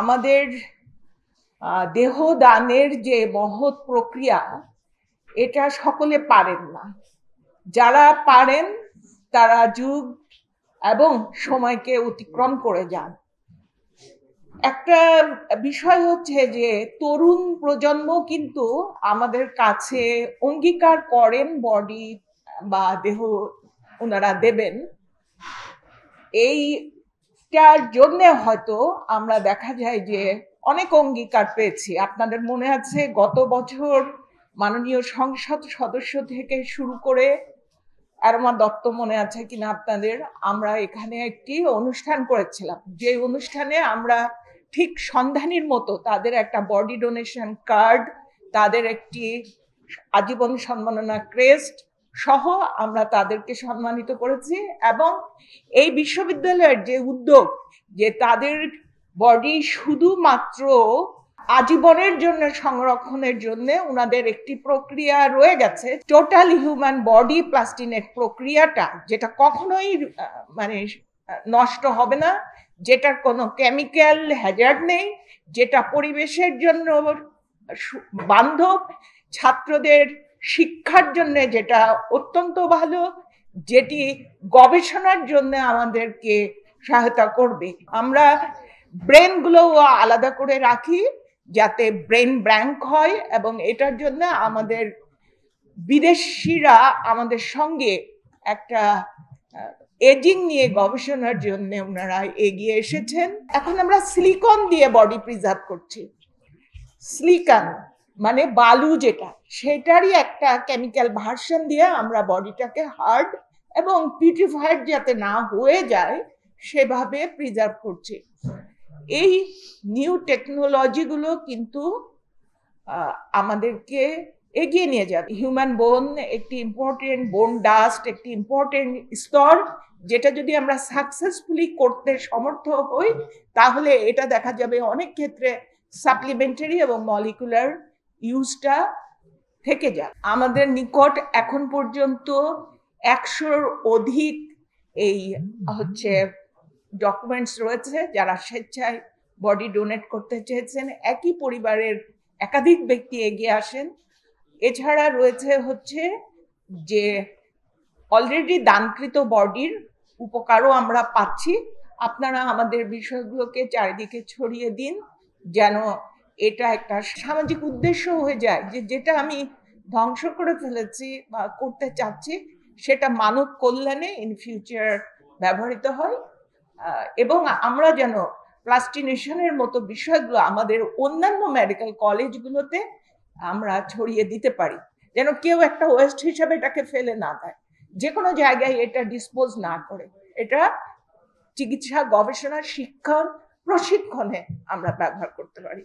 আমাদের দেহ দানের যে মহৎ প্রক্রিয়া এটা সকলে পারেন না যারা পারেন তারা যুগ এবং সময়কে অতিক্রম করে যান একটা বিষয় হচ্ছে যে তরুণ প্রজন্ম কিন্তু আমাদের কাছে অঙ্গীকার করেন বডি বা দেহ ওনারা দেবেন এই যেটার জন্যে হয়তো আমরা দেখা যায় যে অনেক অঙ্গীকার পেয়েছি আপনাদের মনে আছে গত বছর মাননীয় সংসদ সদস্য থেকে শুরু করে আমার দত্ত মনে আছে কিনা আপনাদের আমরা এখানে একটি অনুষ্ঠান করেছিলাম যে অনুষ্ঠানে আমরা ঠিক সন্ধানীর মতো তাদের একটা বডি ডোনেশন কার্ড তাদের একটি আজীবন সম্মাননা ক্রেস্ট সহ আমরা তাদেরকে সম্মানিত করেছি এবং এই বিশ্ববিদ্যালয়ের যে উদ্যোগ যে তাদের বডি শুধুমাত্র আজীবনের জন্য সংরক্ষণের জন্য ওনাদের একটি প্রক্রিয়া রয়ে গেছে টোটাল হিউম্যান বডি প্লাস্টিনের প্রক্রিয়াটা যেটা কখনোই মানে নষ্ট হবে না যেটার কোনো কেমিক্যাল হ্যাজার্ড নেই যেটা পরিবেশের জন্য বান্ধব ছাত্রদের শিক্ষার জন্য যেটা অত্যন্ত ভালো যেটি গবেষণার জন্য আমাদেরকে সহায়তা করবে আমরা ব্রেনগুলোও আলাদা করে রাখি যাতে ব্রেন ব্র্যাঙ্ক হয় এবং এটার জন্য আমাদের বিদেশিরা আমাদের সঙ্গে একটা এজিং নিয়ে গবেষণার জন্য ওনারা এগিয়ে এসেছেন এখন আমরা সিলিকন দিয়ে বডি প্রিজার্ভ করছি সিলিকন মানে বালু যেটা সেটারই একটা কেমিক্যাল ভার্সন দিয়ে আমরা বডিটাকে হার্ড এবং পিউটিফাইড যাতে না হয়ে যায় সেভাবে প্রিজার্ভ করছি এই নিউ টেকনোলজিগুলো কিন্তু আমাদেরকে এগিয়ে নিয়ে যাবে হিউম্যান বোন একটি ইম্পর্টেন্ট বোন ডাস্ট একটি ইম্পর্টেন্ট স্তর যেটা যদি আমরা সাকসেসফুলি করতে সমর্থ হই তাহলে এটা দেখা যাবে অনেক ক্ষেত্রে সাপ্লিমেন্টারি এবং মলিকুলার ইউজটা থেকে যাক আমাদের নিকট এখন পর্যন্ত একশোর অধিক এই হচ্ছে ডকুমেন্টস রয়েছে যারা স্বেচ্ছায় বডি ডোনেট করতে চেয়েছেন একই পরিবারের একাধিক ব্যক্তি এগিয়ে আসেন এছাড়া রয়েছে হচ্ছে যে অলরেডি দানকৃত বডির উপকারও আমরা পাচ্ছি আপনারা আমাদের বিষয়গুলোকে চারিদিকে ছড়িয়ে দিন যেন এটা একটা সামাজিক উদ্দেশ্য হয়ে যায় যে যেটা আমি ধ্বংস করে ফেলেছি বা করতে চাচ্ছি সেটা মানব কল্যাণে ইন ফিউচার ব্যবহৃত হয় এবং আমরা যেন প্লাস্টিনেশনের মতো বিষয়গুলো আমাদের অন্যান্য মেডিকেল কলেজগুলোতে আমরা ছড়িয়ে দিতে পারি যেন কেউ একটা ওয়েস্ট হিসাবে এটাকে ফেলে না দেয় যে কোনো জায়গায় এটা ডিসপোজ না করে এটা চিকিৎসা গবেষণা শিক্ষণ প্রশিক্ষণে আমরা ব্যবহার করতে পারি